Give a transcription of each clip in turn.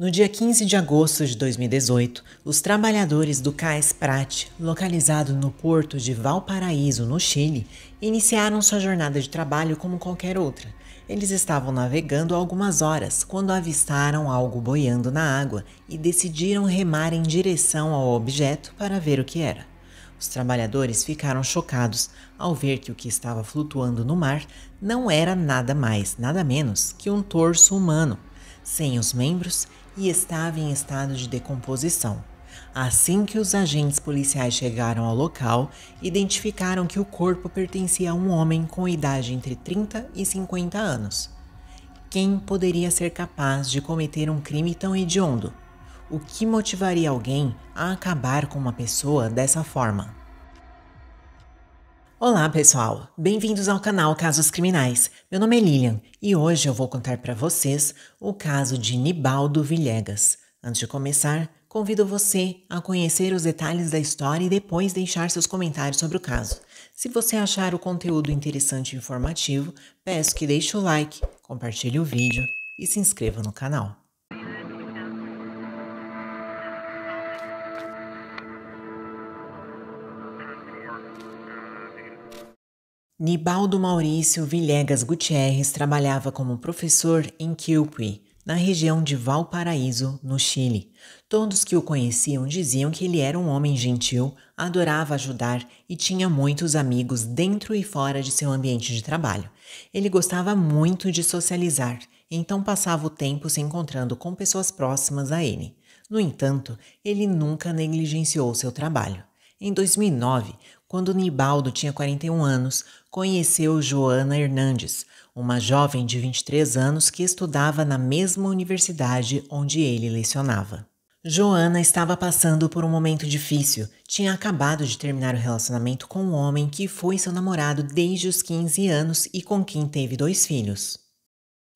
No dia 15 de agosto de 2018, os trabalhadores do Cais Prat, localizado no porto de Valparaíso, no Chile, iniciaram sua jornada de trabalho como qualquer outra. Eles estavam navegando algumas horas quando avistaram algo boiando na água e decidiram remar em direção ao objeto para ver o que era. Os trabalhadores ficaram chocados ao ver que o que estava flutuando no mar não era nada mais, nada menos que um torso humano, sem os membros e estava em estado de decomposição. Assim que os agentes policiais chegaram ao local, identificaram que o corpo pertencia a um homem com idade entre 30 e 50 anos. Quem poderia ser capaz de cometer um crime tão hediondo? O que motivaria alguém a acabar com uma pessoa dessa forma? Olá, pessoal! Bem-vindos ao canal Casos Criminais. Meu nome é Lilian e hoje eu vou contar para vocês o caso de Nibaldo Villegas. Antes de começar, convido você a conhecer os detalhes da história e depois deixar seus comentários sobre o caso. Se você achar o conteúdo interessante e informativo, peço que deixe o like, compartilhe o vídeo e se inscreva no canal. Nibaldo Maurício Villegas Gutierrez trabalhava como professor em Quilpue, na região de Valparaíso, no Chile. Todos que o conheciam diziam que ele era um homem gentil, adorava ajudar e tinha muitos amigos dentro e fora de seu ambiente de trabalho. Ele gostava muito de socializar, então passava o tempo se encontrando com pessoas próximas a ele. No entanto, ele nunca negligenciou seu trabalho. Em 2009, quando Nibaldo tinha 41 anos, conheceu Joana Hernandes, uma jovem de 23 anos que estudava na mesma universidade onde ele lecionava. Joana estava passando por um momento difícil. Tinha acabado de terminar o relacionamento com um homem que foi seu namorado desde os 15 anos e com quem teve dois filhos.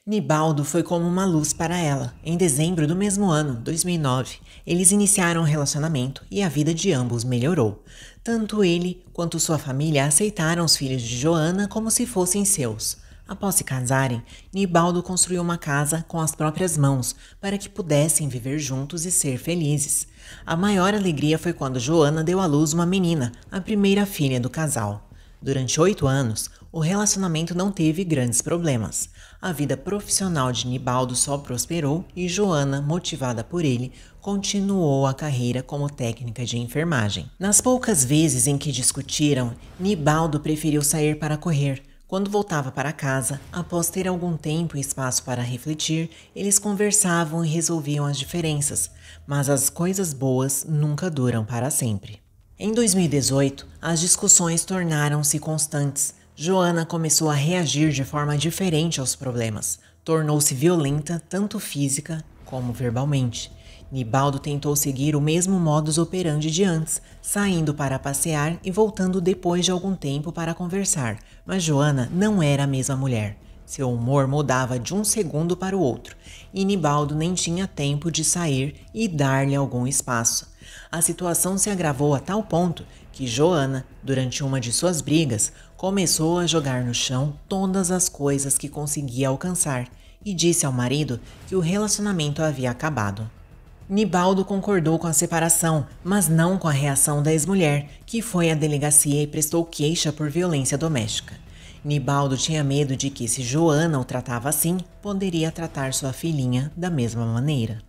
Nibaldo foi como uma luz para ela. Em dezembro do mesmo ano, 2009, eles iniciaram um relacionamento e a vida de ambos melhorou. Tanto ele quanto sua família aceitaram os filhos de Joana como se fossem seus. Após se casarem, Nibaldo construiu uma casa com as próprias mãos para que pudessem viver juntos e ser felizes. A maior alegria foi quando Joana deu à luz uma menina, a primeira filha do casal. Durante oito anos, o relacionamento não teve grandes problemas. A vida profissional de Nibaldo só prosperou e Joana, motivada por ele, continuou a carreira como técnica de enfermagem. Nas poucas vezes em que discutiram, Nibaldo preferiu sair para correr. Quando voltava para casa, após ter algum tempo e espaço para refletir, eles conversavam e resolviam as diferenças, mas as coisas boas nunca duram para sempre. Em 2018, as discussões tornaram-se constantes. Joana começou a reagir de forma diferente aos problemas. Tornou-se violenta, tanto física como verbalmente. Nibaldo tentou seguir o mesmo modus operandi de antes, saindo para passear e voltando depois de algum tempo para conversar, mas Joana não era a mesma mulher. Seu humor mudava de um segundo para o outro, e Nibaldo nem tinha tempo de sair e dar-lhe algum espaço. A situação se agravou a tal ponto que Joana, durante uma de suas brigas, Começou a jogar no chão todas as coisas que conseguia alcançar e disse ao marido que o relacionamento havia acabado. Nibaldo concordou com a separação, mas não com a reação da ex-mulher, que foi à delegacia e prestou queixa por violência doméstica. Nibaldo tinha medo de que, se Joana o tratava assim, poderia tratar sua filhinha da mesma maneira.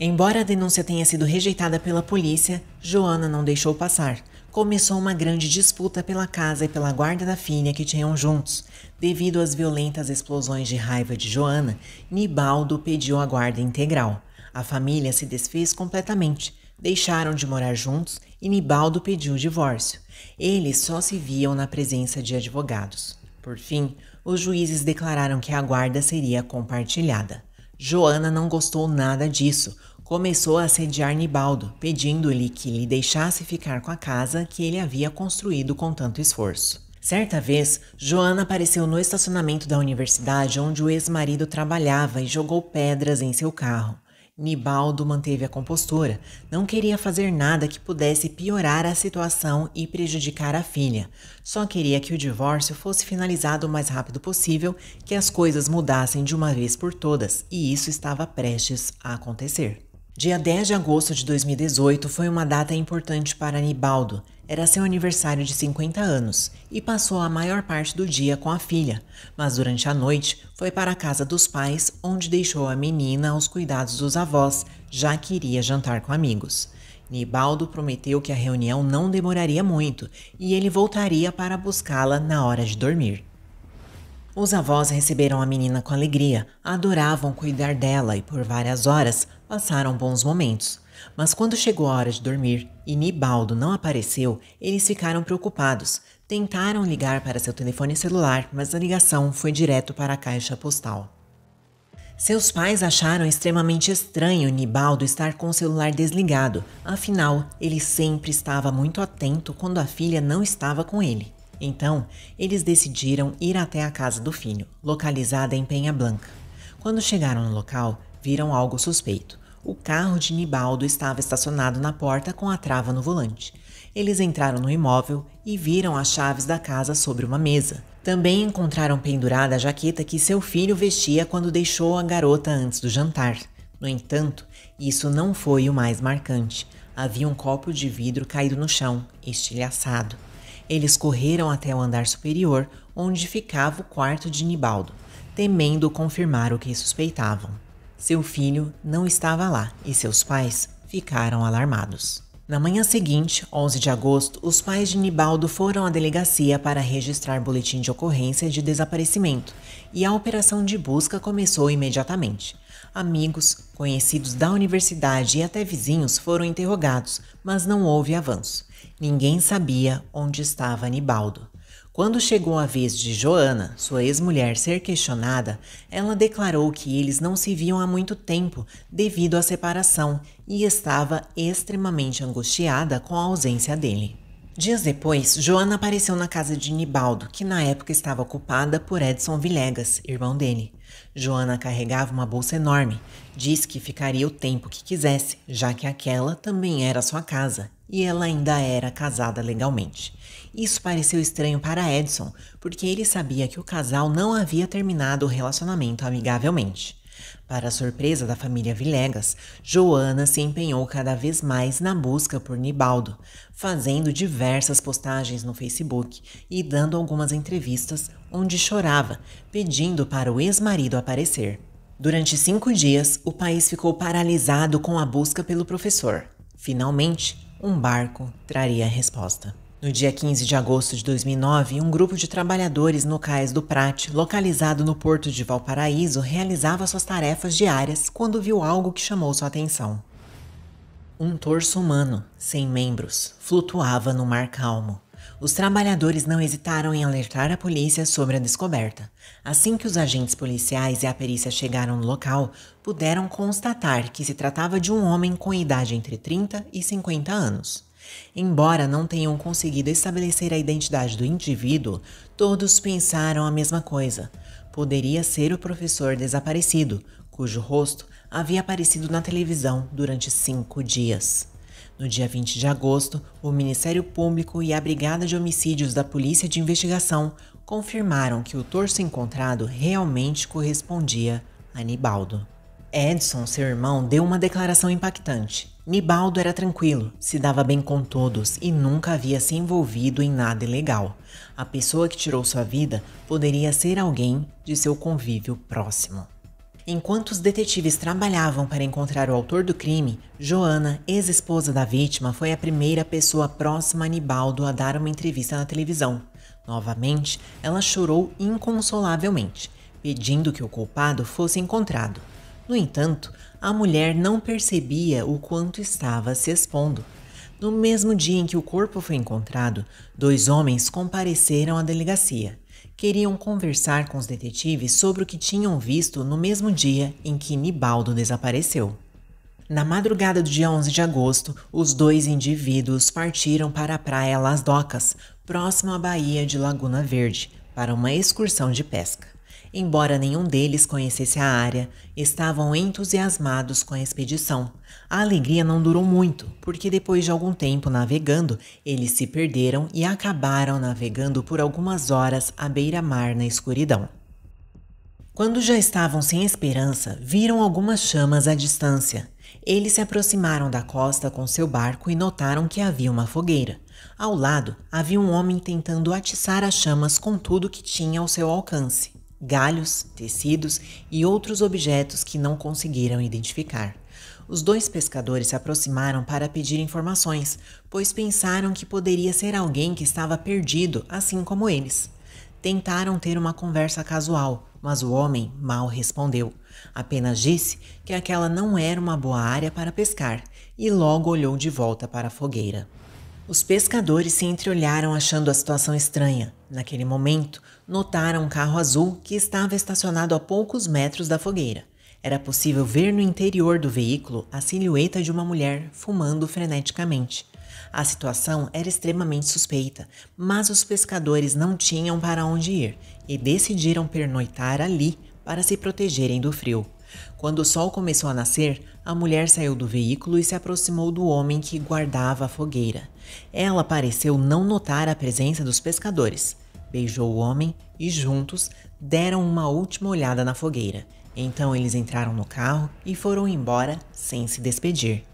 Embora a denúncia tenha sido rejeitada pela polícia, Joana não deixou passar começou uma grande disputa pela casa e pela guarda da filha que tinham juntos. Devido às violentas explosões de raiva de Joana, Nibaldo pediu a guarda integral. A família se desfez completamente, deixaram de morar juntos e Nibaldo pediu o divórcio. Eles só se viam na presença de advogados. Por fim, os juízes declararam que a guarda seria compartilhada. Joana não gostou nada disso, começou a assediar Nibaldo, pedindo-lhe que lhe deixasse ficar com a casa que ele havia construído com tanto esforço. Certa vez, Joana apareceu no estacionamento da universidade onde o ex-marido trabalhava e jogou pedras em seu carro. Nibaldo manteve a compostura, não queria fazer nada que pudesse piorar a situação e prejudicar a filha. Só queria que o divórcio fosse finalizado o mais rápido possível, que as coisas mudassem de uma vez por todas, e isso estava prestes a acontecer. Dia 10 de agosto de 2018 foi uma data importante para Anibaldo. Era seu aniversário de 50 anos e passou a maior parte do dia com a filha, mas durante a noite foi para a casa dos pais, onde deixou a menina aos cuidados dos avós, já que iria jantar com amigos. Nibaldo prometeu que a reunião não demoraria muito e ele voltaria para buscá-la na hora de dormir. Os avós receberam a menina com alegria, adoravam cuidar dela e por várias horas Passaram bons momentos, mas quando chegou a hora de dormir e Nibaldo não apareceu, eles ficaram preocupados. Tentaram ligar para seu telefone celular, mas a ligação foi direto para a caixa postal. Seus pais acharam extremamente estranho Nibaldo estar com o celular desligado, afinal, ele sempre estava muito atento quando a filha não estava com ele. Então, eles decidiram ir até a casa do filho, localizada em Penha Blanca. Quando chegaram no local, viram algo suspeito. O carro de Nibaldo estava estacionado na porta com a trava no volante. Eles entraram no imóvel e viram as chaves da casa sobre uma mesa. Também encontraram pendurada a jaqueta que seu filho vestia quando deixou a garota antes do jantar. No entanto, isso não foi o mais marcante. Havia um copo de vidro caído no chão, estilhaçado. Eles correram até o andar superior, onde ficava o quarto de Nibaldo, temendo confirmar o que suspeitavam. Seu filho não estava lá e seus pais ficaram alarmados. Na manhã seguinte, 11 de agosto, os pais de Nibaldo foram à delegacia para registrar boletim de ocorrência de desaparecimento e a operação de busca começou imediatamente. Amigos, conhecidos da universidade e até vizinhos foram interrogados, mas não houve avanço. Ninguém sabia onde estava Nibaldo. Quando chegou a vez de Joana, sua ex-mulher, ser questionada, ela declarou que eles não se viam há muito tempo devido à separação e estava extremamente angustiada com a ausência dele. Dias depois, Joana apareceu na casa de Nibaldo, que na época estava ocupada por Edson Villegas, irmão dele. Joana carregava uma bolsa enorme. Disse que ficaria o tempo que quisesse, já que aquela também era sua casa e ela ainda era casada legalmente. Isso pareceu estranho para Edson, porque ele sabia que o casal não havia terminado o relacionamento amigavelmente. Para a surpresa da família Vilegas, Joana se empenhou cada vez mais na busca por Nibaldo, fazendo diversas postagens no Facebook e dando algumas entrevistas onde chorava, pedindo para o ex-marido aparecer. Durante cinco dias, o país ficou paralisado com a busca pelo professor. Finalmente, um barco traria a resposta. No dia 15 de agosto de 2009, um grupo de trabalhadores no cais do Prat, localizado no porto de Valparaíso, realizava suas tarefas diárias quando viu algo que chamou sua atenção. Um torso humano, sem membros, flutuava no mar calmo. Os trabalhadores não hesitaram em alertar a polícia sobre a descoberta. Assim que os agentes policiais e a perícia chegaram no local, puderam constatar que se tratava de um homem com idade entre 30 e 50 anos. Embora não tenham conseguido estabelecer a identidade do indivíduo, todos pensaram a mesma coisa. Poderia ser o professor desaparecido, cujo rosto havia aparecido na televisão durante cinco dias. No dia 20 de agosto, o Ministério Público e a Brigada de Homicídios da Polícia de Investigação confirmaram que o torso encontrado realmente correspondia a Anibaldo. Edson, seu irmão, deu uma declaração impactante. Nibaldo era tranquilo, se dava bem com todos e nunca havia se envolvido em nada ilegal. A pessoa que tirou sua vida poderia ser alguém de seu convívio próximo. Enquanto os detetives trabalhavam para encontrar o autor do crime, Joana, ex-esposa da vítima, foi a primeira pessoa próxima a Nibaldo a dar uma entrevista na televisão. Novamente, ela chorou inconsolavelmente, pedindo que o culpado fosse encontrado. No entanto, a mulher não percebia o quanto estava se expondo. No mesmo dia em que o corpo foi encontrado, dois homens compareceram à delegacia. Queriam conversar com os detetives sobre o que tinham visto no mesmo dia em que Nibaldo desapareceu. Na madrugada do dia 11 de agosto, os dois indivíduos partiram para a praia Las Docas, próximo à baía de Laguna Verde, para uma excursão de pesca. Embora nenhum deles conhecesse a área, estavam entusiasmados com a expedição. A alegria não durou muito, porque depois de algum tempo navegando, eles se perderam e acabaram navegando por algumas horas à beira-mar na escuridão. Quando já estavam sem esperança, viram algumas chamas à distância. Eles se aproximaram da costa com seu barco e notaram que havia uma fogueira. Ao lado, havia um homem tentando atiçar as chamas com tudo que tinha ao seu alcance galhos, tecidos e outros objetos que não conseguiram identificar. Os dois pescadores se aproximaram para pedir informações, pois pensaram que poderia ser alguém que estava perdido, assim como eles. Tentaram ter uma conversa casual, mas o homem mal respondeu. Apenas disse que aquela não era uma boa área para pescar e logo olhou de volta para a fogueira. Os pescadores se entreolharam achando a situação estranha. Naquele momento, notaram um carro azul que estava estacionado a poucos metros da fogueira. Era possível ver no interior do veículo a silhueta de uma mulher fumando freneticamente. A situação era extremamente suspeita, mas os pescadores não tinham para onde ir e decidiram pernoitar ali para se protegerem do frio. Quando o sol começou a nascer, a mulher saiu do veículo e se aproximou do homem que guardava a fogueira. Ela pareceu não notar a presença dos pescadores. Beijou o homem e juntos deram uma última olhada na fogueira. Então eles entraram no carro e foram embora sem se despedir.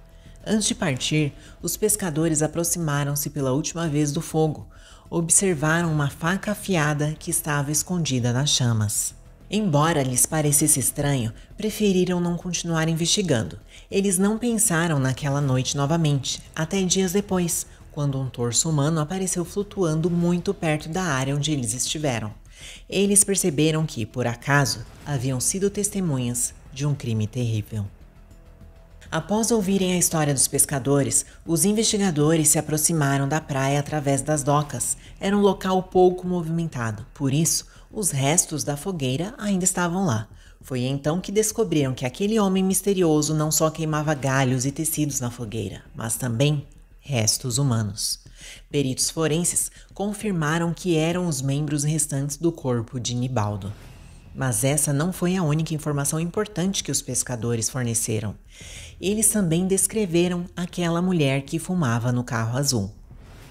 Antes de partir, os pescadores aproximaram-se pela última vez do fogo. Observaram uma faca afiada que estava escondida nas chamas. Embora lhes parecesse estranho, preferiram não continuar investigando. Eles não pensaram naquela noite novamente, até dias depois, quando um torso humano apareceu flutuando muito perto da área onde eles estiveram. Eles perceberam que, por acaso, haviam sido testemunhas de um crime terrível. Após ouvirem a história dos pescadores, os investigadores se aproximaram da praia através das docas. Era um local pouco movimentado, por isso, os restos da fogueira ainda estavam lá. Foi então que descobriram que aquele homem misterioso não só queimava galhos e tecidos na fogueira, mas também restos humanos. Peritos forenses confirmaram que eram os membros restantes do corpo de Nibaldo. Mas essa não foi a única informação importante que os pescadores forneceram. Eles também descreveram aquela mulher que fumava no carro azul.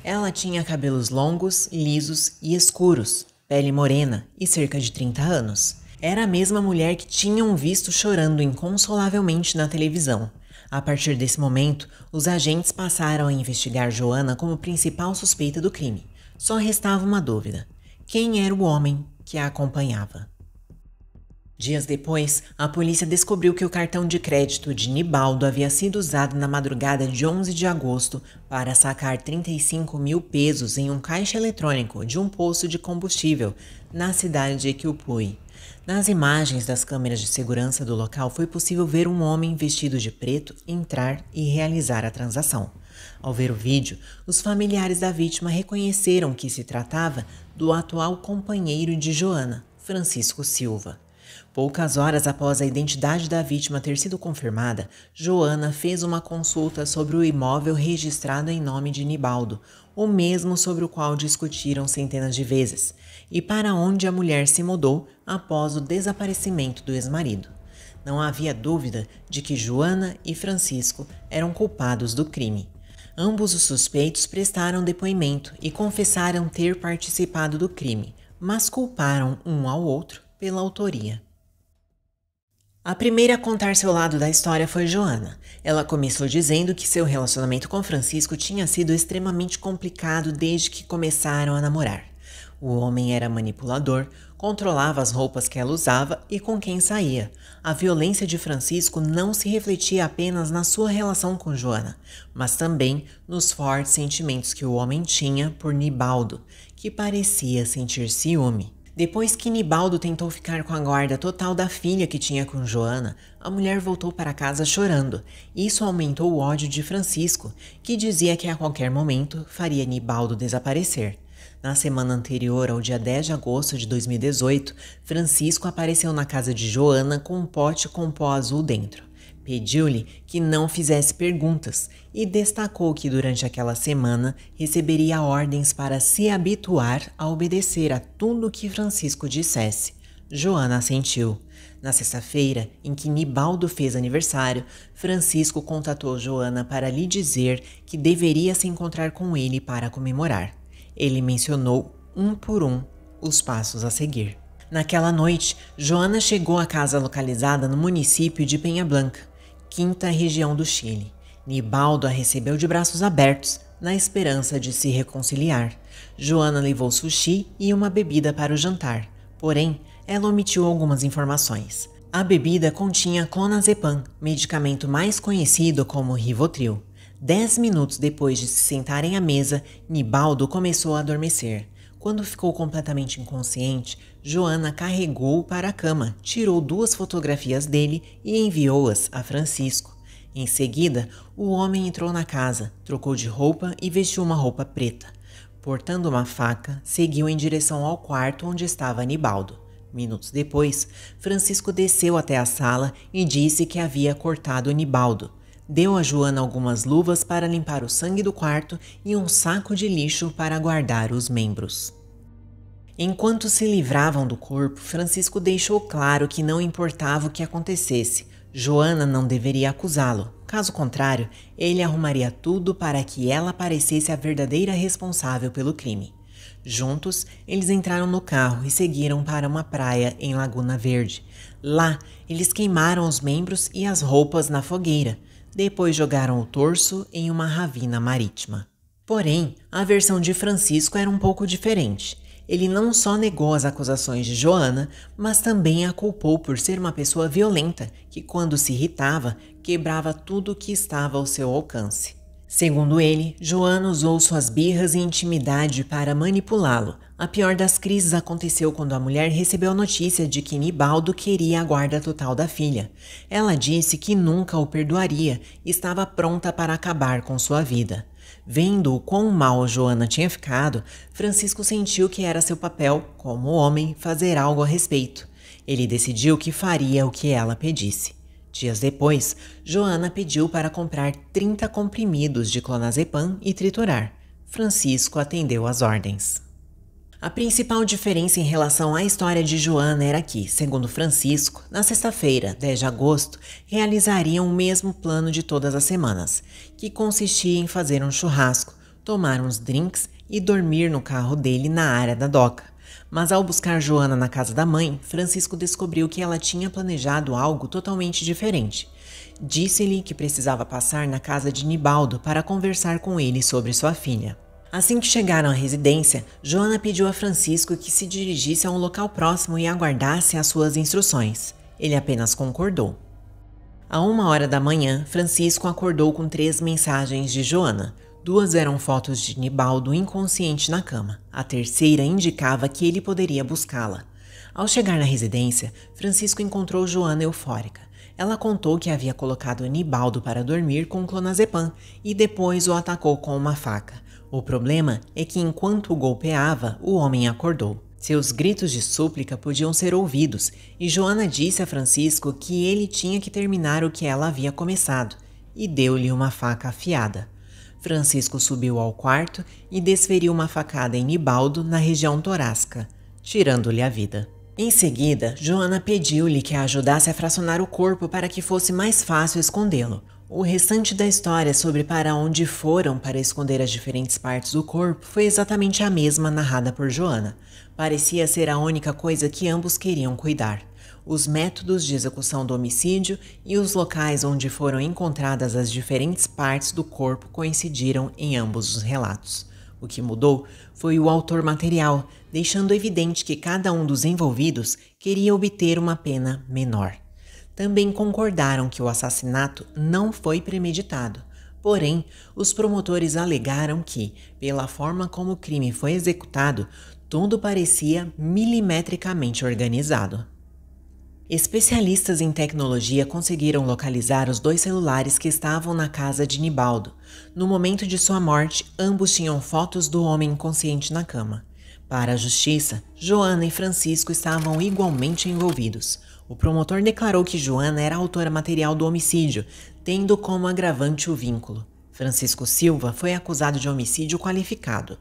Ela tinha cabelos longos, lisos e escuros, pele morena e cerca de 30 anos. Era a mesma mulher que tinham visto chorando inconsolavelmente na televisão. A partir desse momento, os agentes passaram a investigar Joana como principal suspeita do crime. Só restava uma dúvida: quem era o homem que a acompanhava? Dias depois, a polícia descobriu que o cartão de crédito de Nibaldo havia sido usado na madrugada de 11 de agosto para sacar 35 mil pesos em um caixa eletrônico de um posto de combustível na cidade de Equilpui. Nas imagens das câmeras de segurança do local foi possível ver um homem vestido de preto entrar e realizar a transação. Ao ver o vídeo, os familiares da vítima reconheceram que se tratava do atual companheiro de Joana, Francisco Silva. Poucas horas após a identidade da vítima ter sido confirmada, Joana fez uma consulta sobre o imóvel registrado em nome de Nibaldo, o mesmo sobre o qual discutiram centenas de vezes, e para onde a mulher se mudou após o desaparecimento do ex-marido. Não havia dúvida de que Joana e Francisco eram culpados do crime. Ambos os suspeitos prestaram depoimento e confessaram ter participado do crime, mas culparam um ao outro pela autoria. A primeira a contar seu lado da história foi Joana. Ela começou dizendo que seu relacionamento com Francisco tinha sido extremamente complicado desde que começaram a namorar. O homem era manipulador, controlava as roupas que ela usava e com quem saía. A violência de Francisco não se refletia apenas na sua relação com Joana, mas também nos fortes sentimentos que o homem tinha por Nibaldo, que parecia sentir ciúme. Depois que Nibaldo tentou ficar com a guarda total da filha que tinha com Joana, a mulher voltou para casa chorando. Isso aumentou o ódio de Francisco, que dizia que a qualquer momento faria Nibaldo desaparecer. Na semana anterior ao dia 10 de agosto de 2018, Francisco apareceu na casa de Joana com um pote com pó azul dentro. Pediu-lhe que não fizesse perguntas e destacou que durante aquela semana receberia ordens para se habituar a obedecer a tudo que Francisco dissesse. Joana assentiu. Na sexta-feira, em que Nibaldo fez aniversário, Francisco contatou Joana para lhe dizer que deveria se encontrar com ele para comemorar. Ele mencionou, um por um, os passos a seguir. Naquela noite, Joana chegou à casa localizada no município de Penha Blanca quinta região do Chile. Nibaldo a recebeu de braços abertos, na esperança de se reconciliar. Joana levou sushi e uma bebida para o jantar, porém, ela omitiu algumas informações. A bebida continha clonazepam, medicamento mais conhecido como Rivotril. Dez minutos depois de se sentarem à mesa, Nibaldo começou a adormecer. Quando ficou completamente inconsciente, Joana carregou-o para a cama, tirou duas fotografias dele e enviou-as a Francisco. Em seguida, o homem entrou na casa, trocou de roupa e vestiu uma roupa preta. Portando uma faca, seguiu em direção ao quarto onde estava Anibaldo. Minutos depois, Francisco desceu até a sala e disse que havia cortado Anibaldo, Deu a Joana algumas luvas para limpar o sangue do quarto e um saco de lixo para guardar os membros. Enquanto se livravam do corpo, Francisco deixou claro que não importava o que acontecesse, Joana não deveria acusá-lo. Caso contrário, ele arrumaria tudo para que ela parecesse a verdadeira responsável pelo crime. Juntos, eles entraram no carro e seguiram para uma praia em Laguna Verde. Lá, eles queimaram os membros e as roupas na fogueira. Depois jogaram o torso em uma ravina marítima. Porém, a versão de Francisco era um pouco diferente. Ele não só negou as acusações de Joana, mas também a culpou por ser uma pessoa violenta que, quando se irritava, quebrava tudo o que estava ao seu alcance. Segundo ele, Joana usou suas birras e intimidade para manipulá-lo. A pior das crises aconteceu quando a mulher recebeu a notícia de que Nibaldo queria a guarda total da filha. Ela disse que nunca o perdoaria e estava pronta para acabar com sua vida. Vendo o quão mal Joana tinha ficado, Francisco sentiu que era seu papel, como homem, fazer algo a respeito. Ele decidiu que faria o que ela pedisse. Dias depois, Joana pediu para comprar 30 comprimidos de clonazepam e triturar. Francisco atendeu as ordens. A principal diferença em relação à história de Joana era que, segundo Francisco, na sexta-feira, 10 de agosto, realizariam o mesmo plano de todas as semanas, que consistia em fazer um churrasco, tomar uns drinks e dormir no carro dele na área da doca. Mas ao buscar Joana na casa da mãe, Francisco descobriu que ela tinha planejado algo totalmente diferente. Disse-lhe que precisava passar na casa de Nibaldo para conversar com ele sobre sua filha. Assim que chegaram à residência, Joana pediu a Francisco que se dirigisse a um local próximo e aguardasse as suas instruções. Ele apenas concordou. A uma hora da manhã, Francisco acordou com três mensagens de Joana. Duas eram fotos de Nibaldo inconsciente na cama. A terceira indicava que ele poderia buscá-la. Ao chegar na residência, Francisco encontrou Joana eufórica. Ela contou que havia colocado Nibaldo para dormir com clonazepam e depois o atacou com uma faca. O problema é que enquanto o golpeava, o homem acordou. Seus gritos de súplica podiam ser ouvidos, e Joana disse a Francisco que ele tinha que terminar o que ela havia começado, e deu-lhe uma faca afiada. Francisco subiu ao quarto e desferiu uma facada em Nibaldo na região torácica, tirando-lhe a vida. Em seguida, Joana pediu-lhe que a ajudasse a fracionar o corpo para que fosse mais fácil escondê-lo. O restante da história sobre para onde foram para esconder as diferentes partes do corpo foi exatamente a mesma narrada por Joana. Parecia ser a única coisa que ambos queriam cuidar os métodos de execução do homicídio e os locais onde foram encontradas as diferentes partes do corpo coincidiram em ambos os relatos. O que mudou foi o autor material, deixando evidente que cada um dos envolvidos queria obter uma pena menor. Também concordaram que o assassinato não foi premeditado. Porém, os promotores alegaram que, pela forma como o crime foi executado, tudo parecia milimetricamente organizado. Especialistas em tecnologia conseguiram localizar os dois celulares que estavam na casa de Nibaldo. No momento de sua morte, ambos tinham fotos do homem inconsciente na cama. Para a justiça, Joana e Francisco estavam igualmente envolvidos. O promotor declarou que Joana era autora material do homicídio, tendo como agravante o vínculo. Francisco Silva foi acusado de homicídio qualificado.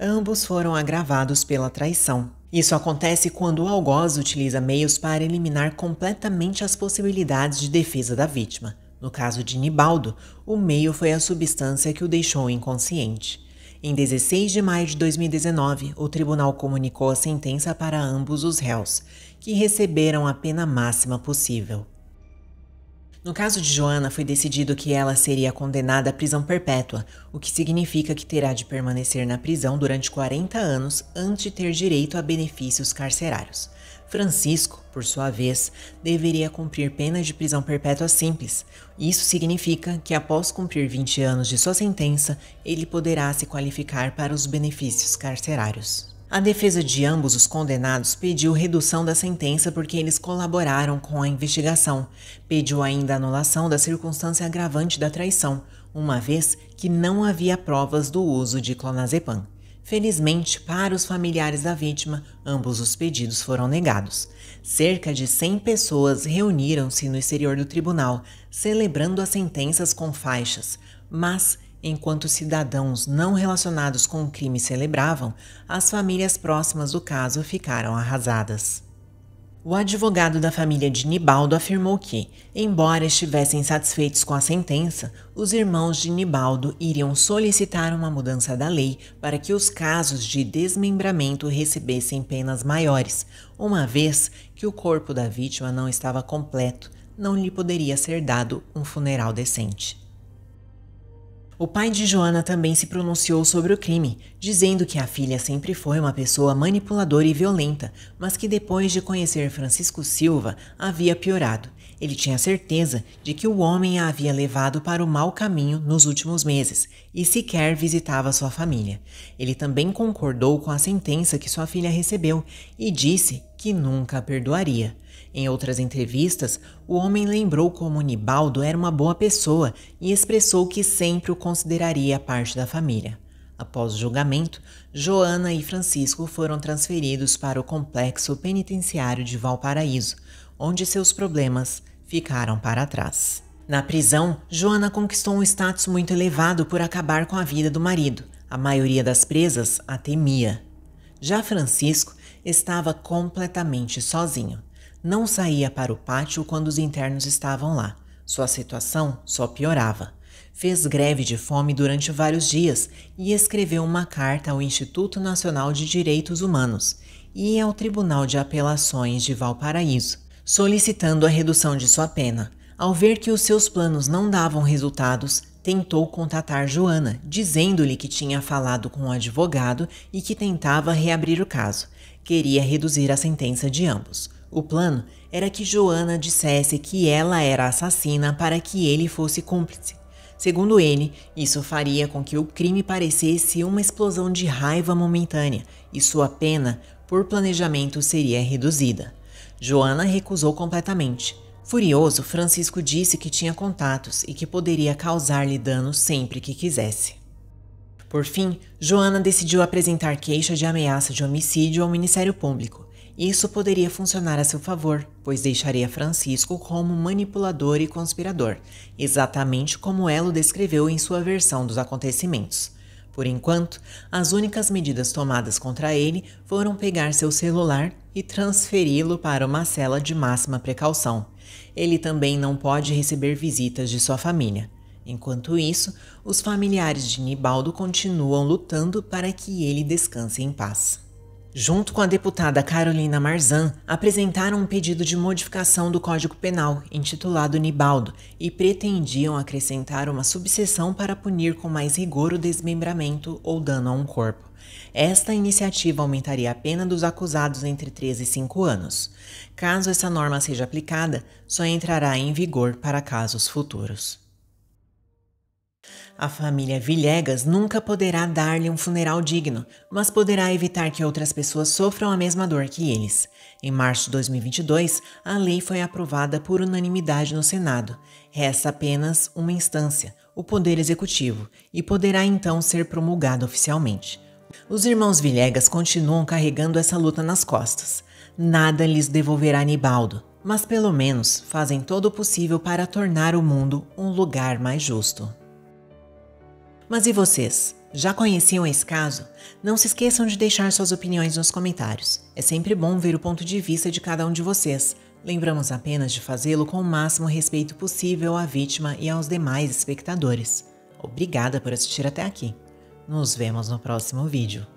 Ambos foram agravados pela traição. Isso acontece quando o algoz utiliza meios para eliminar completamente as possibilidades de defesa da vítima. No caso de Nibaldo, o meio foi a substância que o deixou inconsciente. Em 16 de maio de 2019, o tribunal comunicou a sentença para ambos os réus, que receberam a pena máxima possível. No caso de Joana, foi decidido que ela seria condenada à prisão perpétua, o que significa que terá de permanecer na prisão durante 40 anos antes de ter direito a benefícios carcerários. Francisco, por sua vez, deveria cumprir pena de prisão perpétua simples. Isso significa que, após cumprir 20 anos de sua sentença, ele poderá se qualificar para os benefícios carcerários. A defesa de ambos os condenados pediu redução da sentença porque eles colaboraram com a investigação. Pediu ainda anulação da circunstância agravante da traição, uma vez que não havia provas do uso de clonazepam. Felizmente, para os familiares da vítima, ambos os pedidos foram negados. Cerca de 100 pessoas reuniram-se no exterior do tribunal, celebrando as sentenças com faixas, mas Enquanto cidadãos não relacionados com o crime celebravam, as famílias próximas do caso ficaram arrasadas. O advogado da família de Nibaldo afirmou que, embora estivessem satisfeitos com a sentença, os irmãos de Nibaldo iriam solicitar uma mudança da lei para que os casos de desmembramento recebessem penas maiores, uma vez que o corpo da vítima não estava completo, não lhe poderia ser dado um funeral decente. O pai de Joana também se pronunciou sobre o crime, dizendo que a filha sempre foi uma pessoa manipuladora e violenta, mas que depois de conhecer Francisco Silva havia piorado. Ele tinha certeza de que o homem a havia levado para o mau caminho nos últimos meses e sequer visitava sua família. Ele também concordou com a sentença que sua filha recebeu e disse que nunca perdoaria. Em outras entrevistas, o homem lembrou como Nibaldo era uma boa pessoa e expressou que sempre o consideraria parte da família. Após o julgamento, Joana e Francisco foram transferidos para o complexo penitenciário de Valparaíso, onde seus problemas ficaram para trás. Na prisão, Joana conquistou um status muito elevado por acabar com a vida do marido. A maioria das presas a temia. Já Francisco estava completamente sozinho não saía para o pátio quando os internos estavam lá. Sua situação só piorava. Fez greve de fome durante vários dias e escreveu uma carta ao Instituto Nacional de Direitos Humanos e ao Tribunal de Apelações de Valparaíso, solicitando a redução de sua pena. Ao ver que os seus planos não davam resultados, tentou contatar Joana, dizendo-lhe que tinha falado com o um advogado e que tentava reabrir o caso. Queria reduzir a sentença de ambos. O plano era que Joana dissesse que ela era assassina para que ele fosse cúmplice. Segundo ele, isso faria com que o crime parecesse uma explosão de raiva momentânea e sua pena, por planejamento, seria reduzida. Joana recusou completamente. Furioso, Francisco disse que tinha contatos e que poderia causar-lhe dano sempre que quisesse. Por fim, Joana decidiu apresentar queixa de ameaça de homicídio ao Ministério Público. Isso poderia funcionar a seu favor, pois deixaria Francisco como manipulador e conspirador, exatamente como ela o descreveu em sua versão dos acontecimentos. Por enquanto, as únicas medidas tomadas contra ele foram pegar seu celular e transferi-lo para uma cela de máxima precaução. Ele também não pode receber visitas de sua família. Enquanto isso, os familiares de Nibaldo continuam lutando para que ele descanse em paz junto com a deputada Carolina Marzan, apresentaram um pedido de modificação do Código Penal, intitulado Nibaldo, e pretendiam acrescentar uma subseção para punir com mais rigor o desmembramento ou dano a um corpo. Esta iniciativa aumentaria a pena dos acusados entre 3 e 5 anos. Caso essa norma seja aplicada, só entrará em vigor para casos futuros. A família Villegas nunca poderá dar-lhe um funeral digno, mas poderá evitar que outras pessoas sofram a mesma dor que eles. Em março de 2022, a lei foi aprovada por unanimidade no Senado. Resta apenas uma instância, o Poder Executivo, e poderá então ser promulgada oficialmente. Os irmãos Villegas continuam carregando essa luta nas costas. Nada lhes devolverá Nibaldo, mas pelo menos fazem todo o possível para tornar o mundo um lugar mais justo. Mas e vocês? Já conheciam esse caso? Não se esqueçam de deixar suas opiniões nos comentários. É sempre bom ver o ponto de vista de cada um de vocês. Lembramos apenas de fazê-lo com o máximo respeito possível à vítima e aos demais espectadores. Obrigada por assistir até aqui. Nos vemos no próximo vídeo.